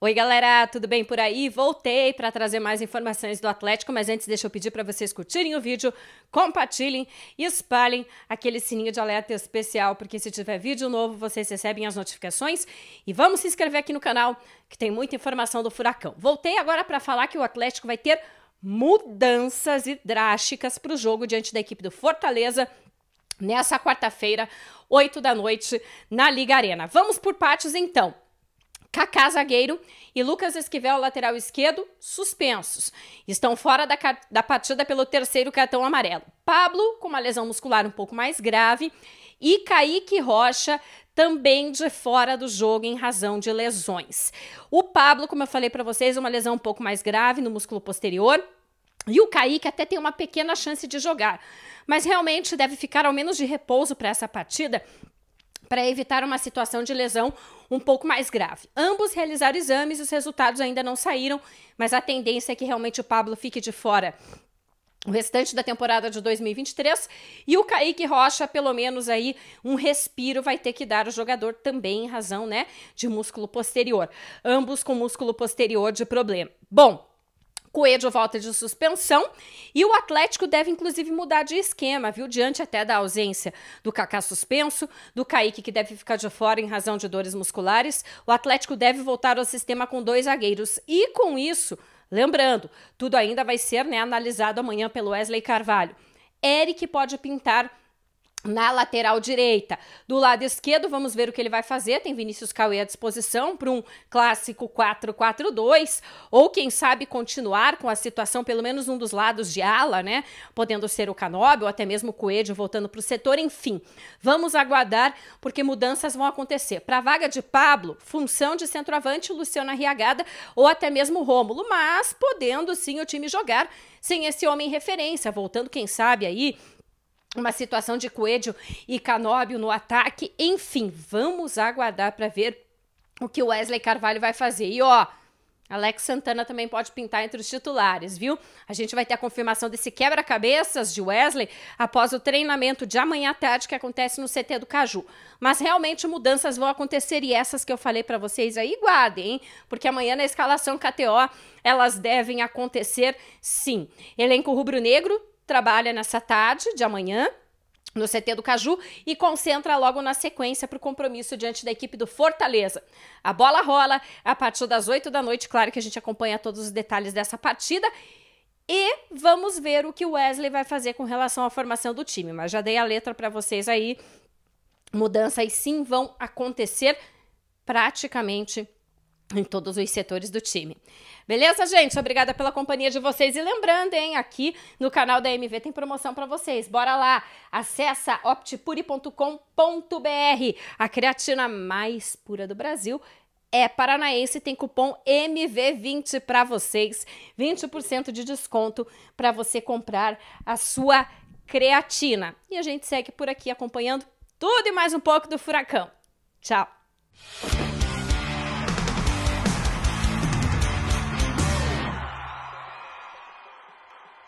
Oi, galera, tudo bem por aí? Voltei para trazer mais informações do Atlético, mas antes deixa eu pedir para vocês curtirem o vídeo, compartilhem e espalhem aquele sininho de alerta especial, porque se tiver vídeo novo, vocês recebem as notificações. E vamos se inscrever aqui no canal, que tem muita informação do Furacão. Voltei agora para falar que o Atlético vai ter mudanças drásticas para o jogo diante da equipe do Fortaleza nessa quarta-feira, 8 da noite, na Liga Arena. Vamos por partes então. Kaká zagueiro e Lucas Esquivel lateral esquerdo suspensos. Estão fora da, da partida pelo terceiro cartão amarelo. Pablo com uma lesão muscular um pouco mais grave e Kaique Rocha também de fora do jogo em razão de lesões. O Pablo, como eu falei para vocês, uma lesão um pouco mais grave no músculo posterior, e o Kaique até tem uma pequena chance de jogar, mas realmente deve ficar ao menos de repouso para essa partida, para evitar uma situação de lesão um pouco mais grave. Ambos realizaram exames, os resultados ainda não saíram, mas a tendência é que realmente o Pablo fique de fora o restante da temporada de 2023 e o Kaique Rocha, pelo menos aí um respiro vai ter que dar o jogador também em razão, né, de músculo posterior. Ambos com músculo posterior de problema. Bom, Coelho volta de suspensão e o Atlético deve inclusive mudar de esquema, viu? Diante até da ausência do Kaká suspenso, do Kaique que deve ficar de fora em razão de dores musculares, o Atlético deve voltar ao sistema com dois zagueiros e com isso, lembrando, tudo ainda vai ser né, analisado amanhã pelo Wesley Carvalho. Eric pode pintar na lateral direita. Do lado esquerdo, vamos ver o que ele vai fazer. Tem Vinícius Cauê à disposição para um clássico 4-4-2, ou quem sabe continuar com a situação, pelo menos um dos lados de ala, né? Podendo ser o Canob ou até mesmo o Coelho voltando para o setor. Enfim, vamos aguardar, porque mudanças vão acontecer. Para a vaga de Pablo, função de centroavante, Luciano Arriagada ou até mesmo Rômulo, mas podendo sim o time jogar sem esse homem referência, voltando, quem sabe, aí uma situação de Coelho e Canóbio no ataque. Enfim, vamos aguardar para ver o que o Wesley Carvalho vai fazer. E ó, Alex Santana também pode pintar entre os titulares, viu? A gente vai ter a confirmação desse quebra-cabeças de Wesley após o treinamento de amanhã à tarde que acontece no CT do Caju. Mas realmente mudanças vão acontecer e essas que eu falei para vocês aí, guardem, hein? Porque amanhã na escalação KTO elas devem acontecer sim. Elenco rubro-negro trabalha nessa tarde de amanhã no CT do Caju e concentra logo na sequência para o compromisso diante da equipe do Fortaleza. A bola rola a partir das 8 da noite, claro que a gente acompanha todos os detalhes dessa partida. E vamos ver o que o Wesley vai fazer com relação à formação do time. Mas já dei a letra para vocês aí. Mudanças sim vão acontecer praticamente em todos os setores do time. Beleza, gente? Obrigada pela companhia de vocês e lembrando, hein, aqui no canal da MV tem promoção para vocês. Bora lá. Acessa optpuri.com.br. A creatina mais pura do Brasil é paranaense, tem cupom MV20 para vocês, 20% de desconto para você comprar a sua creatina. E a gente segue por aqui acompanhando tudo e mais um pouco do furacão. Tchau.